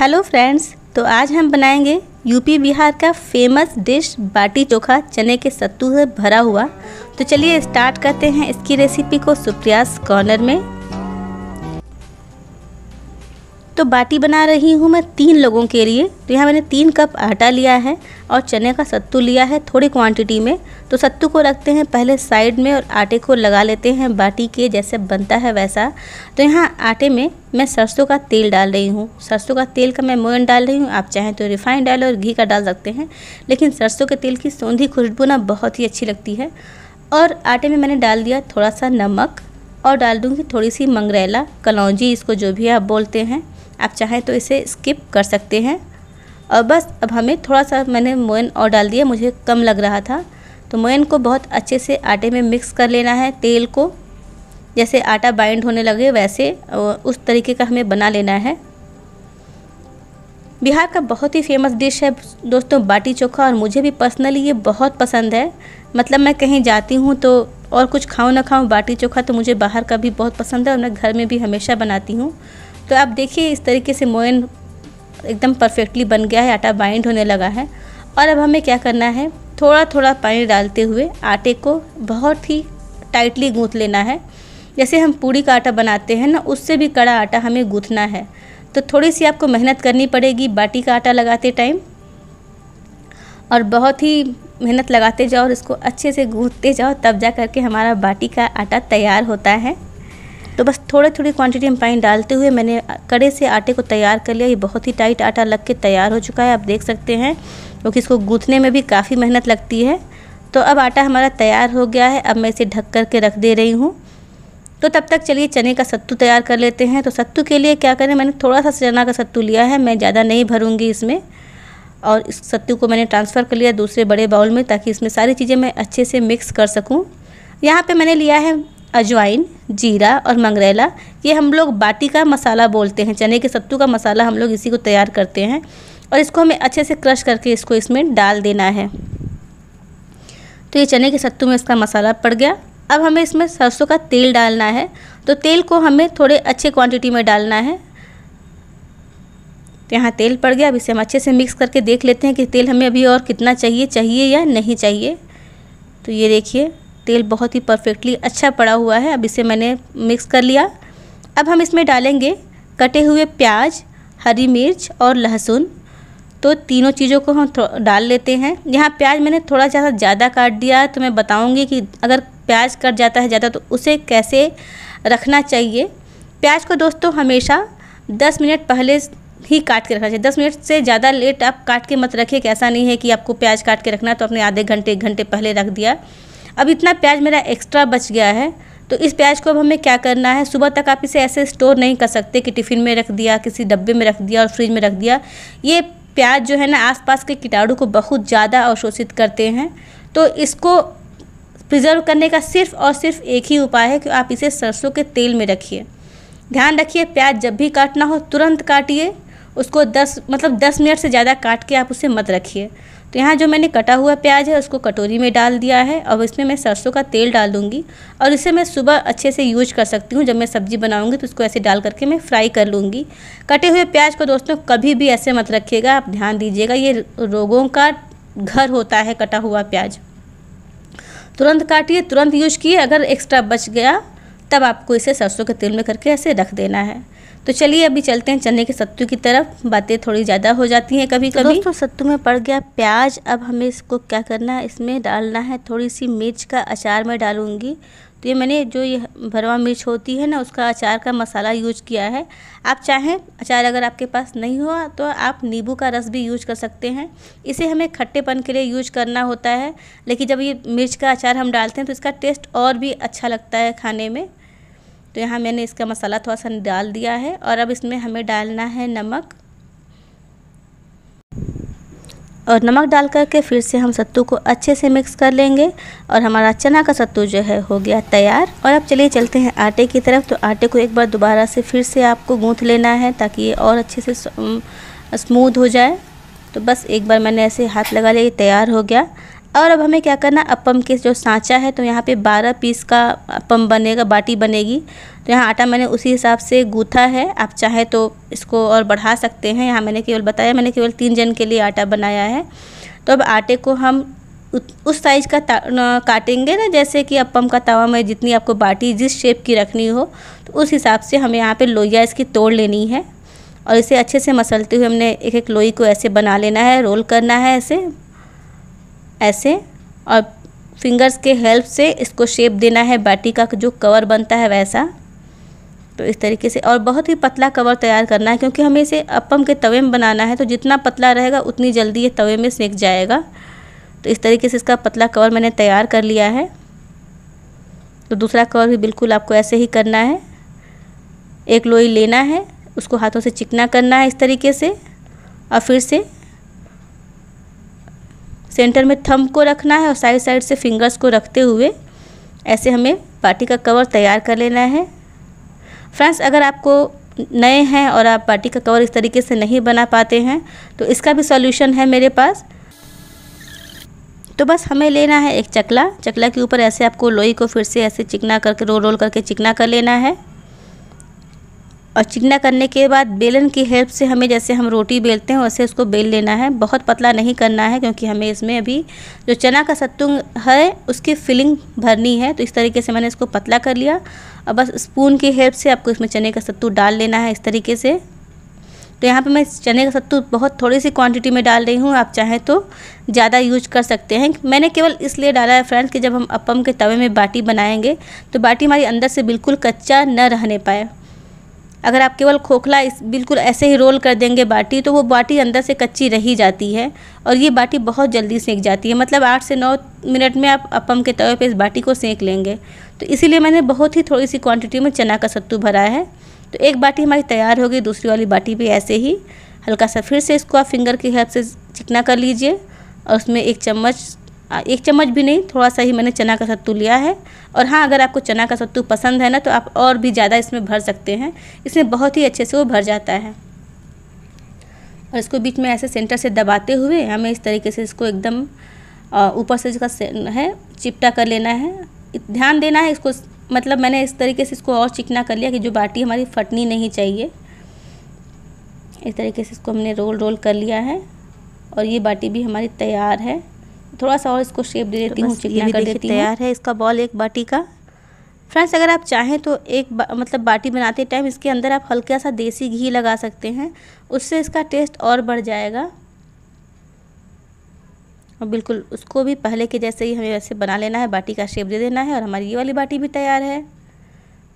hello friends तो आज हम बनाएंगे यूपी बिहार का फेमस डिश बाटी चोखा चने के सत्तू से भरा हुआ तो चलिए स्टार्ट करते हैं इसकी रेसिपी को सुप्रियास कॉर्नर में तो बाटी बना रही हूँ मैं तीन लोगों के लिए तो यहाँ मैंने तीन कप आटा लिया है और चने का सत्तू लिया है थोड़ी क्वांटिटी में तो सत्तू को रखते हैं पहले साइड में और आटे को लगा लेते हैं बाटी के जैसे बनता है वैसा तो यहाँ आटे में मैं सरसों का तेल डाल रही हूँ सरसों का तेल का मैं मोयन डाल रही हूँ आप चाहें तो रिफाइंड डालो और घी का डाल सकते हैं लेकिन सरसों के तेल की सौंधी खुशबू ना बहुत ही अच्छी लगती है और आटे में मैंने डाल दिया थोड़ा सा नमक और डाल दूँगी थोड़ी सी मंगरेला कलौजी इसको जो भी आप बोलते हैं आप चाहें तो इसे स्किप कर सकते हैं और बस अब हमें थोड़ा सा मैंने मोयन और डाल दिया मुझे कम लग रहा था तो मोयन को बहुत अच्छे से आटे में मिक्स कर लेना है तेल को जैसे आटा बाइंड होने लगे वैसे उस तरीके का हमें बना लेना है बिहार का बहुत ही फेमस डिश है दोस्तों बाटी चोखा और मुझे भी पर्सनली ये बहुत पसंद है मतलब मैं कहीं जाती हूँ तो और कुछ खाऊँ ना खाऊँ बाटी चोखा तो मुझे बाहर का भी बहुत पसंद है और मैं घर में भी हमेशा बनाती हूँ तो आप देखिए इस तरीके से मोयन एकदम परफेक्टली बन गया है आटा बाइंड होने लगा है और अब हमें क्या करना है थोड़ा थोड़ा पानी डालते हुए आटे को बहुत ही टाइटली गूँथ लेना है जैसे हम पूड़ी का आटा बनाते हैं ना उससे भी कड़ा आटा हमें गूँथना है तो थोड़ी सी आपको मेहनत करनी पड़ेगी बाटी का आटा लगाते टाइम और बहुत ही मेहनत लगाते जाओ और इसको अच्छे से गूँथते जाओ तब जा करके हमारा बाटी का आटा तैयार होता है तो बस थोड़े थोड़ी क्वांटिटी में पानी डालते हुए मैंने कड़े से आटे को तैयार कर लिया ये बहुत ही टाइट आटा लग के तैयार हो चुका है आप देख सकते हैं क्योंकि इसको गूँथने में भी काफ़ी मेहनत लगती है तो अब आटा हमारा तैयार हो गया है अब मैं इसे ढक कर के रख दे रही हूँ तो तब तक चलिए चने का सत्तू तैयार कर लेते हैं तो सत्तू के लिए क्या करें मैंने थोड़ा सा चना का सत्तू लिया है मैं ज़्यादा नहीं भरूँगी इसमें और इस सत्तू को मैंने ट्रांसफ़र कर लिया दूसरे बड़े बाउल में ताकि इसमें सारी चीज़ें मैं अच्छे से मिक्स कर सकूँ यहाँ पे मैंने लिया है अजवाइन जीरा और मंगरेला ये हम लोग बाटी का मसाला बोलते हैं चने के सत्तू का मसाला हम लोग इसी को तैयार करते हैं और इसको हमें अच्छे से क्रश करके इसको इसमें डाल देना है तो ये चने के सत्तू में इसका मसाला पड़ गया अब हमें इसमें सरसों का तेल डालना है तो तेल को हमें थोड़े अच्छे क्वांटिटी में डालना है तो यहाँ तेल पड़ गया अब इसे हम अच्छे से मिक्स करके देख लेते हैं कि तेल हमें अभी और कितना चाहिए चाहिए या नहीं चाहिए तो ये देखिए तेल बहुत ही परफेक्टली अच्छा पड़ा हुआ है अब इसे मैंने मिक्स कर लिया अब हम इसमें डालेंगे कटे हुए प्याज हरी मिर्च और लहसुन तो तीनों चीज़ों को हम डाल लेते हैं यहाँ प्याज मैंने थोड़ा ज़्यादा ज़्यादा काट दिया है तो मैं बताऊँगी कि अगर प्याज कट जाता है ज़्यादा तो उसे कैसे रखना चाहिए प्याज को दोस्तों हमेशा दस मिनट पहले ही काट के रखना चाहिए दस मिनट से ज़्यादा लेट आप काट के मत रखिए ऐसा नहीं है कि आपको प्याज काट के रखना तो आपने आधे घंटे एक घंटे पहले रख दिया अब इतना प्याज मेरा एक्स्ट्रा बच गया है तो इस प्याज को अब हमें क्या करना है सुबह तक आप इसे ऐसे स्टोर नहीं कर सकते कि टिफ़िन में रख दिया किसी डब्बे में रख दिया और फ्रिज में रख दिया ये प्याज जो है ना आसपास के कीटाणु को बहुत ज़्यादा अवशोषित करते हैं तो इसको प्रिजर्व करने का सिर्फ और सिर्फ एक ही उपाय है कि आप इसे सरसों के तेल में रखिए ध्यान रखिए प्याज जब भी काटना हो तुरंत काटिए उसको दस मतलब दस मिनट से ज़्यादा काट के आप उसे मत रखिए तो यहाँ जो मैंने कटा हुआ प्याज है उसको कटोरी में डाल दिया है और इसमें मैं सरसों का तेल डाल दूँगी और इसे मैं सुबह अच्छे से यूज कर सकती हूँ जब मैं सब्ज़ी बनाऊँगी तो उसको ऐसे डाल करके मैं फ्राई कर लूँगी कटे हुए प्याज को दोस्तों कभी भी ऐसे मत रखिएगा आप ध्यान दीजिएगा ये रोगों का घर होता है कटा हुआ प्याज तुरंत काटिए तुरंत यूज किए अगर एक्स्ट्रा बच गया तब आपको इसे सरसों के तेल में करके ऐसे रख देना है तो चलिए अभी चलते हैं चने के सत्तू की तरफ बातें थोड़ी ज़्यादा हो जाती हैं कभी कभी तो दोस्तों सत्तू में पड़ गया प्याज अब हमें इसको क्या करना है इसमें डालना है थोड़ी सी मिर्च का अचार मैं डालूँगी तो ये मैंने जो ये भरवा मिर्च होती है ना उसका अचार का मसाला यूज किया है आप चाहें अचार अगर आपके पास नहीं हुआ तो आप नींबू का रस भी यूज कर सकते हैं इसे हमें खट्टेपन के लिए यूज करना होता है लेकिन जब ये मिर्च का अचार हम डालते हैं तो इसका टेस्ट और भी अच्छा लगता है खाने में तो यहाँ मैंने इसका मसाला थोड़ा सा डाल दिया है और अब इसमें हमें डालना है नमक और नमक डाल करके फिर से हम सत्तू को अच्छे से मिक्स कर लेंगे और हमारा चना का सत्तू जो है हो गया तैयार और अब चलिए चलते हैं आटे की तरफ तो आटे को एक बार दोबारा से फिर से आपको गूँथ लेना है ताकि ये और अच्छे से स्मूथ हो जाए तो बस एक बार मैंने ऐसे हाथ लगा लिया तैयार हो गया और अब हमें क्या करना अपम के जो सांचा है तो यहाँ पे 12 पीस का अपम बनेगा बाटी बनेगी तो यहाँ आटा मैंने उसी हिसाब से गूथा है आप चाहे तो इसको और बढ़ा सकते हैं यहाँ मैंने केवल बताया मैंने केवल तीन जन के लिए आटा बनाया है तो अब आटे को हम उस साइज़ का काटेंगे ना जैसे कि अपम का तवा में जितनी आपको बाटी जिस शेप की रखनी हो तो उस हिसाब से हमें यहाँ पर लोहिया इसकी तोड़ लेनी है और इसे अच्छे से मसलते हुए हमने एक एक लोई को ऐसे बना लेना है रोल करना है ऐसे ऐसे और फिंगर्स के हेल्प से इसको शेप देना है बाटी का जो कवर बनता है वैसा तो इस तरीके से और बहुत ही पतला कवर तैयार करना है क्योंकि हमें इसे अपम के तवे में बनाना है तो जितना पतला रहेगा उतनी जल्दी ये तवे में सेक जाएगा तो इस तरीके से इसका पतला कवर मैंने तैयार कर लिया है तो दूसरा कवर भी बिल्कुल आपको ऐसे ही करना है एक लोई लेना है उसको हाथों से चिकना करना है इस तरीके से और फिर से सेंटर में थंब को रखना है और साइड साइड से फिंगर्स को रखते हुए ऐसे हमें पार्टी का कवर तैयार कर लेना है फ्रेंड्स अगर आपको नए हैं और आप पार्टी का कवर इस तरीके से नहीं बना पाते हैं तो इसका भी सॉल्यूशन है मेरे पास तो बस हमें लेना है एक चकला चकला के ऊपर ऐसे आपको लोई को फिर से ऐसे चिकना करके रोल रोल करके चिकना कर लेना है और चिकना करने के बाद बेलन की हेल्प से हमें जैसे हम रोटी बेलते हैं वैसे उसको बेल लेना है बहुत पतला नहीं करना है क्योंकि हमें इसमें अभी जो चना का सत्तू है उसकी फिलिंग भरनी है तो इस तरीके से मैंने इसको पतला कर लिया और बस स्पून की हेल्प से आपको इसमें चने का सत्तू डाल लेना है इस तरीके से तो यहाँ पर मैं चने का सत्तू बहुत थोड़ी सी क्वांटिटी में डाल रही हूँ आप चाहें तो ज़्यादा यूज कर सकते हैं मैंने केवल इसलिए डाला है फ्रेंड्स कि जब हम अपम के तवे में बाटी बनाएंगे तो बाटी हमारी अंदर से बिल्कुल कच्चा न रहने पाए अगर आप केवल खोखला इस बिल्कुल ऐसे ही रोल कर देंगे बाटी तो वो बाटी अंदर से कच्ची रही जाती है और ये बाटी बहुत जल्दी सेक जाती है मतलब आठ से नौ मिनट में आप अपम के तवे पे इस बाटी को सेक लेंगे तो इसीलिए मैंने बहुत ही थोड़ी सी क्वांटिटी में चना का सत्तू भरा है तो एक बाटी हमारी तैयार हो गई दूसरी वाली बाटी भी ऐसे ही हल्का सा फिर से इसको आप फिंगर की हेल्प से चिकना कर लीजिए और उसमें एक चम्मच एक चम्मच भी नहीं थोड़ा सा ही मैंने चना का सत्तू लिया है और हाँ अगर आपको चना का सत्तू पसंद है ना तो आप और भी ज़्यादा इसमें भर सकते हैं इसमें बहुत ही अच्छे से वो भर जाता है और इसको बीच में ऐसे सेंटर से दबाते हुए हमें इस तरीके से इसको एकदम ऊपर से इसका है चिपटा कर लेना है ध्यान देना है इसको मतलब मैंने इस तरीके से इसको और चिकना कर लिया कि जो बाटी हमारी फटनी नहीं चाहिए इस तरीके से इसको हमने रोल रोल कर लिया है और ये बाटी भी हमारी तैयार है थोड़ा सा और इसको शेप दे तो देती तो हूँ कर देती तैयार है इसका बॉल एक बाटी का फ्रेंड्स अगर आप चाहें तो एक बा, मतलब बाटी बनाते टाइम इसके अंदर आप हल्का सा देसी घी लगा सकते हैं उससे इसका टेस्ट और बढ़ जाएगा और बिल्कुल उसको भी पहले के जैसे ही हमें वैसे बना लेना है बाटी का शेप दे देना है और हमारी ये वाली बाटी भी तैयार है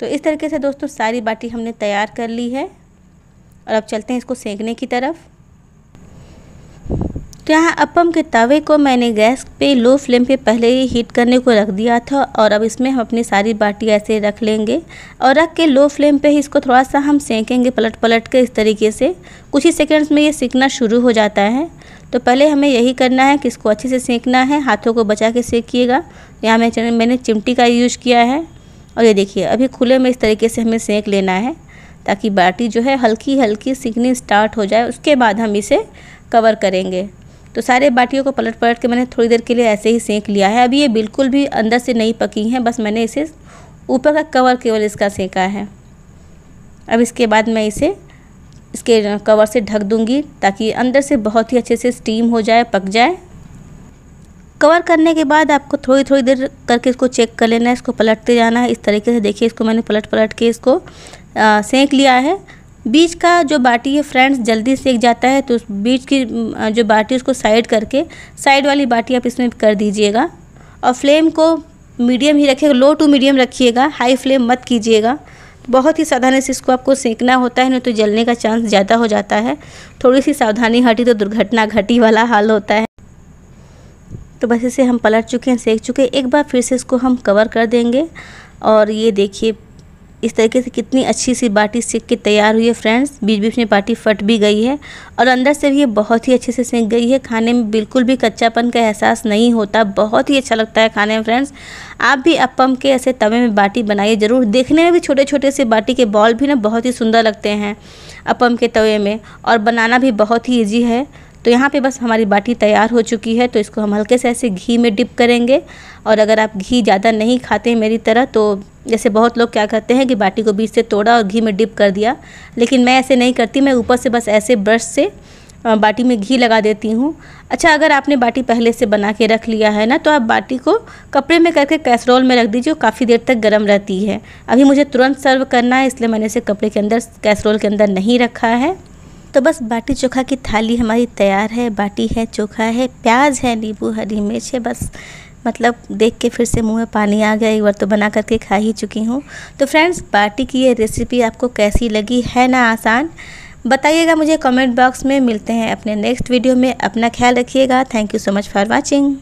तो इस तरीके से दोस्तों सारी बाटी हमने तैयार कर ली है और अब चलते हैं इसको सेंकने की तरफ तो यहाँ अपम के तवे को मैंने गैस पे लो फ्लेम पे पहले ही हीट करने को रख दिया था और अब इसमें हम अपनी सारी बाटी ऐसे रख लेंगे और रख के लो फ्लेम पे ही इसको थोड़ा सा हम सेकेंगे पलट पलट के इस तरीके से कुछ ही सेकेंड्स में ये सीखना शुरू हो जाता है तो पहले हमें यही करना है कि इसको अच्छे से सेंकना है हाथों को बचा के सेकिएगा यहाँ मैं मैंने चिमटी का यूज़ किया है और ये देखिए अभी खुले में इस तरीके से हमें सेंक लेना है ताकि बाटी जो है हल्की हल्की सीखनी स्टार्ट हो जाए उसके बाद हम इसे कवर करेंगे तो सारे बाटियों को पलट पलट के मैंने थोड़ी देर के लिए ऐसे ही सेंक लिया है अभी ये बिल्कुल भी अंदर से नहीं पकी हैं बस मैंने इसे ऊपर का कवर केवल इसका सेंका है अब इसके बाद मैं इसे इसके कवर से ढक दूंगी ताकि अंदर से बहुत ही अच्छे से स्टीम हो जाए पक जाए कवर करने के बाद आपको थोड़ी थोड़ी देर करके इसको चेक कर लेना है इसको पलटते जाना है इस तरीके से देखिए इसको मैंने पलट पलट के इसको आ, सेंक लिया है बीज का जो बाटी है फ्रेंड्स जल्दी सेक जाता है तो उस बीज की जो बाटी उसको साइड करके साइड वाली बाटी आप इसमें कर दीजिएगा और फ्लेम को मीडियम ही रखिएगा लो टू मीडियम रखिएगा हाई फ्लेम मत कीजिएगा बहुत ही सावधानी से इसको आपको सेंकना होता है नहीं तो जलने का चांस ज़्यादा हो जाता है थोड़ी सी सावधानी हटी तो दुर्घटना घटी वाला हाल होता है तो बस इसे हम पलट चुके हैं सेक चुके हैं एक बार फिर से इसको हम कवर कर देंगे और ये देखिए इस तरीके से कितनी अच्छी सी बाटी सीख के तैयार हुई है फ्रेंड्स बीच बीच में बाटी फट भी गई है और अंदर से भी ये बहुत ही अच्छे से सीख गई है खाने में बिल्कुल भी कच्चापन का एहसास नहीं होता बहुत ही अच्छा लगता है खाने में फ्रेंड्स आप भी अपम के ऐसे तवे में बाटी बनाइए ज़रूर देखने में भी छोटे छोटे से बाटी के बॉल भी ना बहुत ही सुंदर लगते हैं अपम के तवे में और बनाना भी बहुत ही ईजी है तो यहाँ पे बस हमारी बाटी तैयार हो चुकी है तो इसको हम हल्के से ऐसे घी में डिप करेंगे और अगर आप घी ज़्यादा नहीं खाते हैं मेरी तरह तो जैसे बहुत लोग क्या करते हैं कि बाटी को बीच से तोड़ा और घी में डिप कर दिया लेकिन मैं ऐसे नहीं करती मैं ऊपर से बस ऐसे ब्रश से बाटी में घी लगा देती हूँ अच्छा अगर आपने बाटी पहले से बना के रख लिया है ना तो आप बाटी को कपड़े में करके कैसरोल में रख दीजिए काफ़ी देर तक गर्म रहती है अभी मुझे तुरंत सर्व करना है इसलिए मैंने इसे कपड़े के अंदर कैसरोल के अंदर नहीं रखा है तो बस बाटी चोखा की थाली हमारी तैयार है बाटी है चोखा है प्याज है नींबू हरी मिर्च है बस मतलब देख के फिर से मुंह में पानी आ गया एक बार तो बना करके खा ही चुकी हूँ तो फ्रेंड्स बाटी की ये रेसिपी आपको कैसी लगी है ना आसान बताइएगा मुझे कमेंट बॉक्स में मिलते हैं अपने नेक्स्ट वीडियो में अपना ख्याल रखिएगा thank you so much for watching